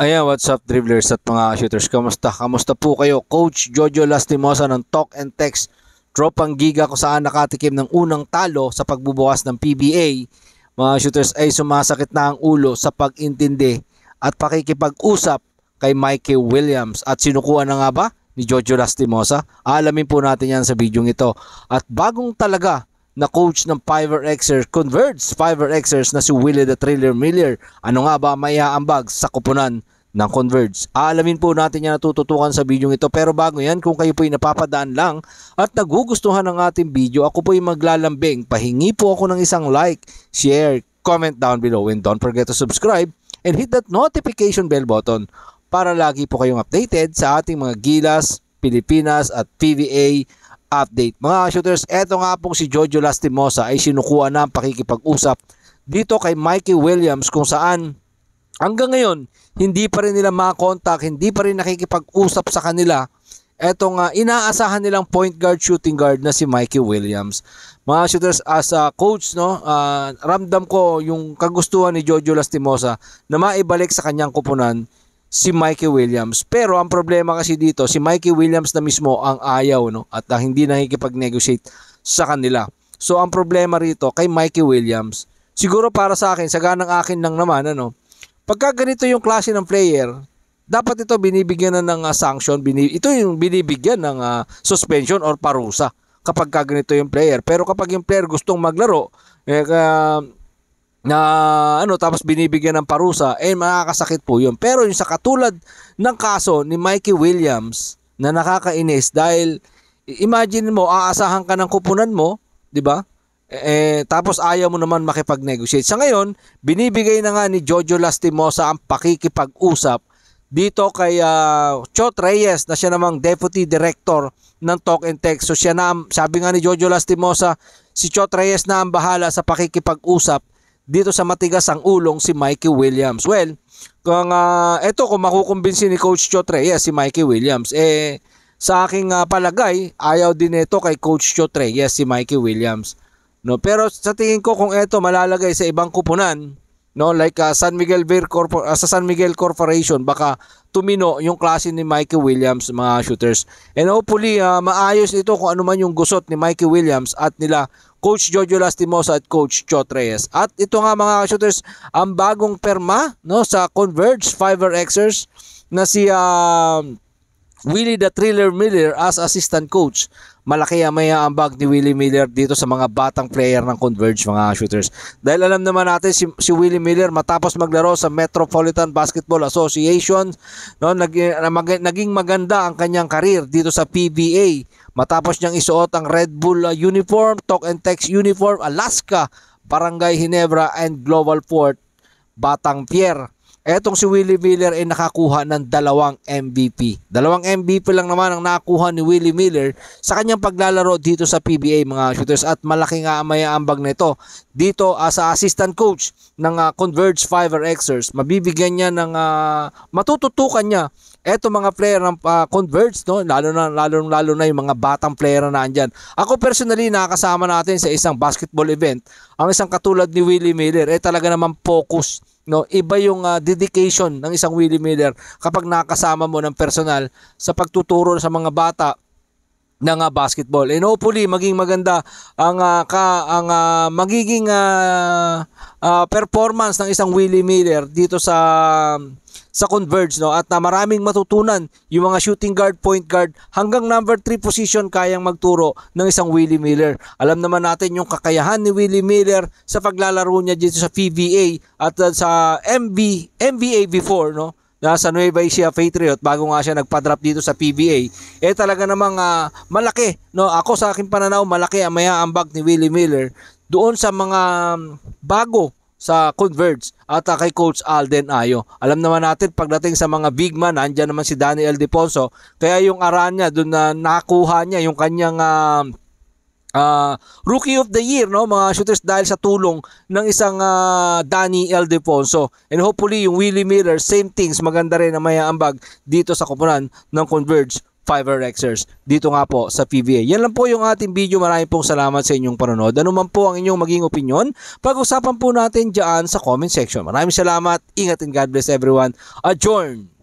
Ayan, what's up dribblers at mga shooters? Kamusta? Kamusta po kayo? Coach Jojo Lastimosa ng Talk and Text. Tropang giga ko saan nakatikim ng unang talo sa pagbubukas ng PBA. Mga shooters ay sumasakit na ang ulo sa pag-intindi at pakikipag-usap kay Mikey Williams. At sinukuan na nga ba ni Jojo Lastimosa? Alamin po natin yan sa video ito. At bagong talaga na coach ng Fiverr Xers, Converge Fiverr Xers na si Willie the Thriller Miller. Ano nga ba may aambag sa kupunan ng Converge. Aalamin po natin yan natututukan sa video ito pero bago yan kung kayo po ay napapadaan lang at nagugustuhan ng ating video ako po ay maglalambing pahingi po ako ng isang like, share, comment down below and don't forget to subscribe and hit that notification bell button para lagi po kayong updated sa ating mga Gilas, Pilipinas at PVA update. Mga shooters, eto nga pong si Jojo Lastimosa ay sinukuha na ang pakikipag-usap dito kay Mikey Williams kung saan Hanggang ngayon, hindi pa rin nila makontak, hindi pa rin nakikipag-usap sa kanila etong uh, inaasahan nilang point guard shooting guard na si Mikey Williams. Mga shooters as a coach no, uh, ramdam ko yung kagustuhan ni Jojo Lastimosa na maibalik sa kanyang kupunan si Mikey Williams. Pero ang problema kasi dito, si Mikey Williams na mismo ang ayaw no at uh, hindi nakikipag-negotiate sa kanila. So ang problema rito kay Mikey Williams, siguro para sa akin, sa ganang akin lang naman ano, Pagka ganito yung klase ng player, dapat ito binibigyan na ng uh, sanction, binib- ito yung binibigyan ng uh, suspension or parusa kapag ka ganito yung player. Pero kapag yung player gustong maglaro, eh, uh, na ano tapos binibigyan ng parusa eh makakasakit po yun pero yung sa katulad ng kaso ni Mikey Williams na nakakainis dahil imagine mo aasahan ka ng kupunan mo 'di ba eh, tapos ayaw mo naman makipag-negotiate. Sa ngayon, binibigay na nga ni Jojo Lastimosa ang pakikipag-usap dito kay uh, Chot Reyes na siya namang Deputy Director ng Talk and Text. So siya na, sabi nga ni Jojo Lastimosa, si Chot Reyes na ang bahala sa pakikipag-usap dito sa matigas ang ulong si Mikey Williams. Well, kung uh, eto kung makukumbinsi ni Coach Chot Reyes si Mikey Williams, eh sa aking uh, palagay, ayaw din ito kay Coach Chot Reyes si Mikey Williams. No, pero sa tingin ko kung ito malalagay sa ibang kupunan, no, like uh, San Miguel Beer Corpor- uh, ah, sa San Miguel Corporation, baka tumino yung klase ni Mikey Williams mga shooters. And hopefully uh, maayos ito kung ano man yung gusot ni Mikey Williams at nila Coach Jojo Lastimosa at Coach Chot Reyes. At ito nga mga shooters, ang bagong perma no sa Converge Fiverr Xers na si uh, Willie the Thriller Miller as assistant coach. Malaki amaya ang bag ni Willie Miller dito sa mga batang player ng Converge mga shooters. Dahil alam naman natin si, si Willie Miller matapos maglaro sa Metropolitan Basketball Association, no, nag, mag, naging maganda ang kanyang karir dito sa PBA. Matapos niyang isuot ang Red Bull uh, uniform, Talk and Text uniform, Alaska, Barangay Ginebra and Global Port Batang Pierre. Etong si Willie Miller ay nakakuha ng dalawang MVP. Dalawang MVP lang naman ang nakuha ni Willie Miller sa kanyang paglalaro dito sa PBA mga shooters at malaki nga ang ambag nito. Dito uh, sa assistant coach ng uh, Converge 5Xers, mabibigyan niya ng uh, matututukan niya eto mga player ng uh, Converge no lalo na lalo lalo na yung mga batang player na andiyan. Ako personally nakakasama natin sa isang basketball event ang isang katulad ni Willie Miller eh talaga naman focused no iba yung uh, dedication ng isang Willie Miller kapag nakasama mo ng personal sa pagtuturo sa mga bata ng uh, basketball. And hopefully maging maganda ang uh, ka, ang uh, magiging uh, uh, performance ng isang Willie Miller dito sa sa Converge no at na uh, maraming matutunan yung mga shooting guard, point guard hanggang number 3 position kayang magturo ng isang Willie Miller. Alam naman natin yung kakayahan ni Willie Miller sa paglalaro niya dito sa PBA at uh, sa MB, MBA before no na sa Nueva Ecija Patriot bago nga siya nagpa-drop dito sa PBA eh talaga namang uh, malaki no ako sa akin pananaw malaki ang ambag ni Willie Miller doon sa mga mm, bago sa Converge at uh, kay Coach Alden Ayo. Alam naman natin pagdating sa mga big man, andyan naman si Daniel Deponso. Kaya yung aran niya, doon na nakuha niya yung kanyang uh, uh, rookie of the year no mga shooters dahil sa tulong ng isang uh, Danny L. Deponso and hopefully yung Willie Miller same things maganda rin ang mayaambag dito sa koponan ng Converge Fiverr Rexers dito nga po sa PVA. Yan lang po yung ating video. Maraming pong salamat sa inyong panonood. Ano man po ang inyong maging opinion, pag-usapan po natin dyan sa comment section. Maraming salamat. Ingat and God bless everyone. Adjourn!